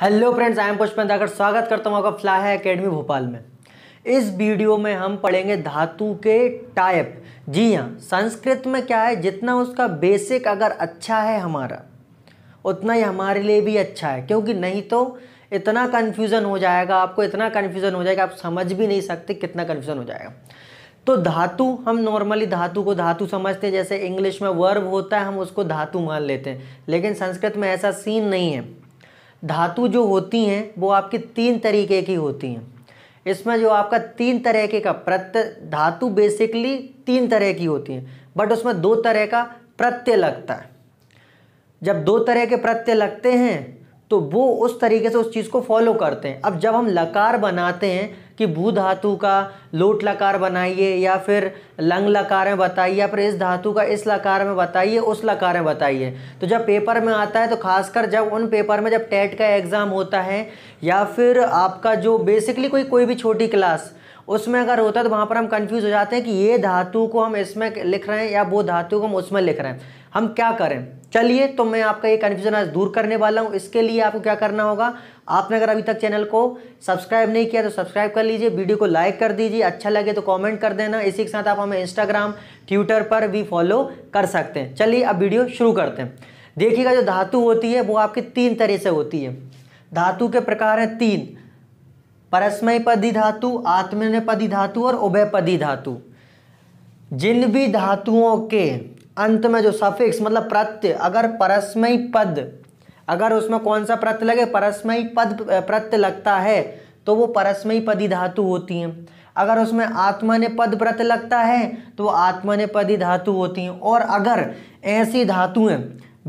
hello friends I am Pushpendrakar स्वागत करता हूँ आपका फ्लाहे अकेडमी भोपाल में इस वीडियो में हम पढ़ेंगे धातु के टाइप जी हाँ संस्कृत में क्या है जितना उसका बेसिक अगर अच्छा है हमारा उतना ही हमारे लिए भी अच्छा है क्योंकि नहीं तो इतना कन्फ्यूज़न हो जाएगा आपको इतना कन्फ्यूज़न हो जाएगा आप समझ भी नहीं सकते कितना कन्फ्यूज़न हो जाएगा तो धातु हम नॉर्मली धातु को धातु समझते हैं जैसे इंग्लिश में वर्ब होता है हम उसको धातु मान लेते हैं लेकिन संस्कृत में ऐसा सीन नहीं है धातु जो होती हैं वो आपकी तीन तरीके की होती हैं इसमें जो आपका तीन तरह के का प्रत्यय धातु बेसिकली तीन तरह की होती हैं बट उसमें दो तरह का प्रत्यय लगता है जब दो तरह के प्रत्यय लगते हैं तो वो उस तरीके से उस चीज़ को फॉलो करते हैं अब जब हम लकार बनाते हैं कि भू धातु का लोट लकार बनाइए या फिर लंग लकार में बताइए या फिर इस धातु का इस लकार में बताइए उस लकार में बताइए तो जब पेपर में आता है तो खासकर जब उन पेपर में जब टेट का एग्ज़ाम होता है या फिर आपका जो बेसिकली कोई कोई भी छोटी क्लास उसमें अगर होता है तो वहाँ पर हम कन्फ्यूज़ हो जाते हैं कि ये धातु को हम इसमें लिख रहे हैं या वो धातु को हम उसमें लिख रहे हैं हम क्या करें चलिए तो मैं आपका ये कन्फ्यूजन आज दूर करने वाला हूँ इसके लिए आपको क्या करना होगा आपने अगर अभी तक चैनल को सब्सक्राइब नहीं किया तो सब्सक्राइब कर लीजिए वीडियो को लाइक कर दीजिए अच्छा लगे तो कमेंट कर देना इसी के साथ आप हमें इंस्टाग्राम ट्विटर पर भी फॉलो कर सकते हैं चलिए अब वीडियो शुरू करते हैं देखिएगा जो धातु होती है वो आपकी तीन तरह से होती है धातु के प्रकार हैं तीन परस्मयपदी धातु आत्मनेपदी धातु और उभयपदी धातु जिन भी धातुओं के अंत में जो सफिक्स मतलब प्रत्यय अगर परस्मयी पद अगर उसमें कौन सा प्रत्यय लगे परस्मयी पद प्रत्यय लगता है तो वो परस्मयी पदी धातु होती हैं अगर उसमें आत्मा ने पद प्रत्यय लगता है तो वो आत्मा ने पदी धातु होती हैं और अगर ऐसी धातुएं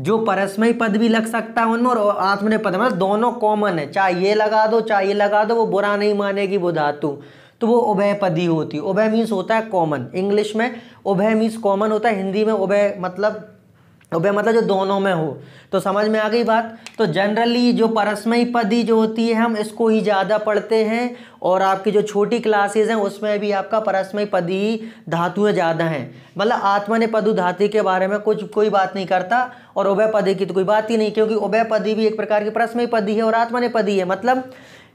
जो परस्मयी पद भी लग सकता है उनमें और आत्मने पद मतलब दोनों कॉमन है चाहे ये लगा दो चाहे ये लगा दो वो बुरा नहीं मानेगी वो धातु तो वो उभयपदी होती है उभय मीन्स होता है कॉमन इंग्लिश में उभय मीन्स कॉमन होता है हिंदी में उभय मतलब उभय मतलब जो दोनों में हो तो समझ में आ गई बात तो जनरली जो परस्मयी पदी जो होती है हम इसको ही ज़्यादा पढ़ते हैं और आपकी जो छोटी क्लासेस हैं उसमें भी आपका परस्मयी पदी धातुएं ज़्यादा हैं मतलब आत्मा ने पदु धातु के बारे में कुछ कोई बात नहीं करता और उभय पदी की तो कोई बात ही नहीं क्योंकि उभय पदी भी एक प्रकार की परस्मयी पदी है और आत्मा ने पदी है मतलब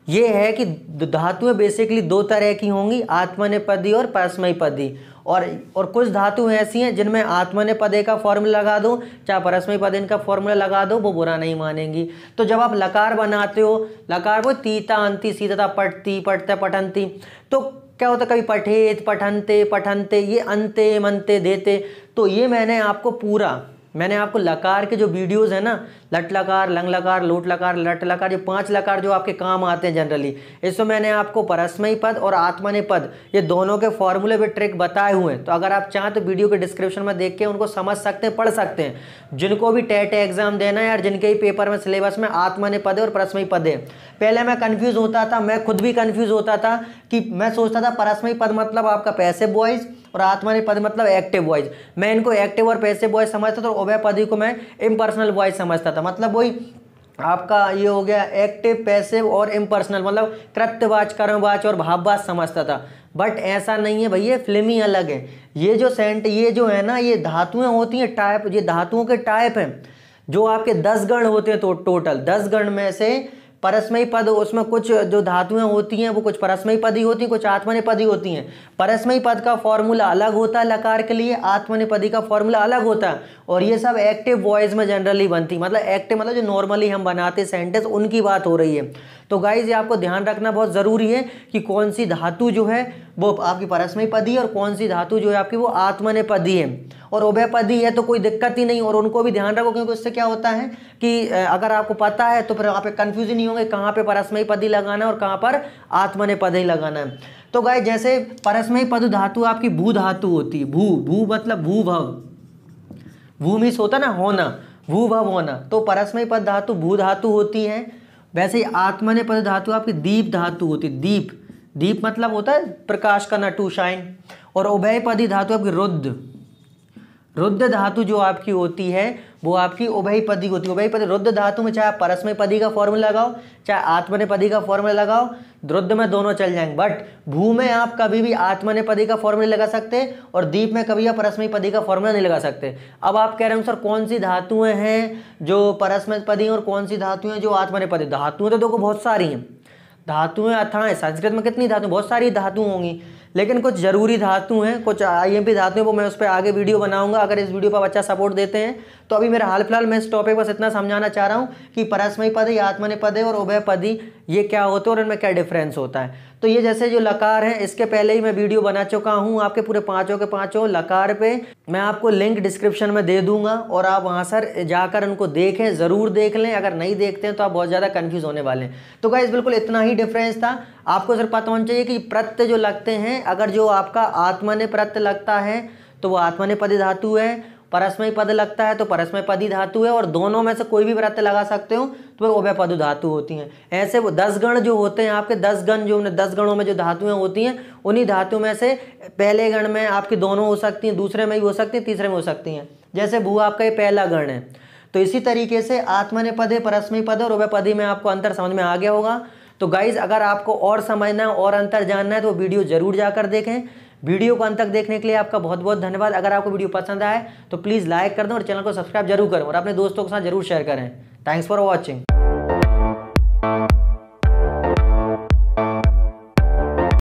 ये है कि धातुएं बेसिकली दो तरह की होंगी पदी और परस्मयपदी और और कुछ धातु ऐसी हैं जिनमें पदे का फॉर्मूला लगा दो चाहे परस्मयपद इनका फॉर्मूला लगा दो वो बुरा नहीं मानेंगी तो जब आप लकार बनाते हो लकार वो तीता अंति सीता पटती पटते पटंती तो क्या होता कभी पठेत पठनते पठनते ये अंते मनते देते तो ये मैंने आपको पूरा मैंने आपको लकार के जो वीडियोस हैं ना लट लकार लंग लकार लोट लकार लट लकार ये पांच लकार जो आपके काम आते हैं जनरली इसमें मैंने आपको परस्मयी पद और आत्मने पद ये दोनों के फॉर्मूले पे ट्रिक बताए हुए हैं तो अगर आप चाहें तो वीडियो के डिस्क्रिप्शन में देख के उनको समझ सकते हैं पढ़ सकते हैं जिनको भी टेट एग्जाम देना है और जिनके ही पेपर में सिलेबस में आत्माने पद और परस्मयी पद है पहले मैं कन्फ्यूज़ होता था मैं खुद भी कन्फ्यूज़ होता था कि मैं सोचता था परस्मयी पद मतलब आपका पैसे बॉयज़ और आत्मनिपद मतलब एक्टिव वॉइस मैं इनको एक्टिव और पैसे वॉइस समझता था और पदी को मैं इम्पर्सनल वॉइस समझता था मतलब वही आपका ये हो गया एक्टिव पैसिव और इम्पर्सनल मतलब कृत्यवाच कर्मवाच और भाववाच समझता था बट ऐसा नहीं है भैया फिल्मी अलग है ये जो सेंट ये जो है ना ये धातुएं होती हैं टाइप ये धातुओं के टाइप हैं जो आपके दस गण होते हैं तो टोटल दस गण में से परस्मयी पद उसमें कुछ जो धातुएं होती हैं वो कुछ परस्मयी पद ही होती हैं कुछ आत्मनिपदी होती हैं परस्मयी पद का फॉर्मूला अलग होता है लकार के लिए आत्मनिपदी का फॉर्मूला अलग होता है और ये सब एक्टिव वॉइस में जनरली बनती मतलब एक्टिव मतलब जो नॉर्मली हम बनाते सेंटेंस उनकी बात हो रही है तो गाइज ये आपको ध्यान रखना बहुत ज़रूरी है कि कौन सी धातु जो है वो आपकी परस्मयपदी पदी और कौन सी धातु जो है आपकी वो पदी है और उभयपदी है तो कोई दिक्कत ही नहीं और उनको भी ध्यान रखो क्योंकि उससे क्या होता है कि अगर आपको पता है तो फिर आप कन्फ्यूज ही नहीं होंगे कहाँ पर पदी लगाना और कहाँ पर ही लगाना है तो गाय जैसे परस्मयी पद धातु आपकी भू धातु होती है भू भू मतलब भू भव भूमि होता ना होना भू भव होना तो परस्मयी पद धातु भू धातु होती है वैसे ही आत्मने पद धातु आपकी दीप धातु होती है दीप दीप मतलब होता है प्रकाश का नटू शाइन और उभयपदी धातु आपकी रुद्ध रुद्ध धातु जो आपकी होती है वो आपकी उभयपदी होती है उभयपदी रुद्ध धातु में चाहे परस्मय पदी का फॉर्मूला लगाओ चाहे पदी का फॉर्मूला लगाओ रुद्ध में दोनों चल जाएंगे बट भू में आप कभी भी पदी का फॉर्मूला लगा सकते और दीप में कभी आप परस्मय पदी का फॉर्मूला नहीं लगा सकते अब आप कह रहे हो सर कौन सी धातुएं हैं जो परस्मय पदी और कौन सी धातुएं जो पदी धातुएं तो देखो बहुत सारी हैं धातुएं अथाएं संस्कृत में कितनी धातु बहुत सारी धातु होंगी लेकिन कुछ ज़रूरी धातु हैं कुछ आई एम पी धातु हैं वो मैं उस पर आगे वीडियो बनाऊंगा अगर इस वीडियो पर अच्छा सपोर्ट देते हैं तो अभी मेरा हाल फिलहाल मैं इस टॉपिक बस इतना समझाना चाह रहा हूँ कि परस्मय पद आत्मनि पद और उभय पदी ये क्या होते हैं और इनमें क्या डिफरेंस होता है तो ये जैसे जो लकार है इसके पहले ही मैं वीडियो बना चुका हूँ आपके पूरे पाँचों के पाँचों लकार पे मैं आपको लिंक डिस्क्रिप्शन में दे दूंगा और आप वहाँ सर जाकर उनको देखें ज़रूर देख लें अगर नहीं देखते हैं तो आप बहुत ज़्यादा कन्फ्यूज़ होने वाले हैं तो क्या बिल्कुल इतना ही डिफरेंस था आपको सर पता होना चाहिए कि प्रत्यय जो लगते हैं अगर जो आपका आत्मने प्रत्य लगता है तो वो आत्मने पदी धातु है परस्मय पद लगता है तो परस्मय पदी धातु है और दोनों में से कोई भी प्रत्यय लगा सकते हो तो वह उभय पद धातु होती हैं ऐसे वो दस गण जो होते हैं आपके दस गण जो दस गणों में जो धातुएं होती हैं उन्हीं धातु में से पहले गण में आपकी दोनों हो सकती हैं दूसरे में भी हो सकती हैं तीसरे में हो सकती हैं जैसे भू आपका ये पहला गण है तो इसी तरीके से आत्मने पदे परस्मय पद और उभय पदी में आपको अंतर समझ में आ गया होगा तो गाइज़ अगर आपको और समझना है और अंतर जानना है तो वीडियो ज़रूर जाकर देखें वीडियो को अंत तक देखने के लिए आपका बहुत बहुत धन्यवाद अगर आपको वीडियो पसंद आए तो प्लीज़ लाइक कर दें और चैनल को सब्सक्राइब जरूर करें और अपने दोस्तों के साथ जरूर शेयर करें थैंक्स फॉर वॉचिंग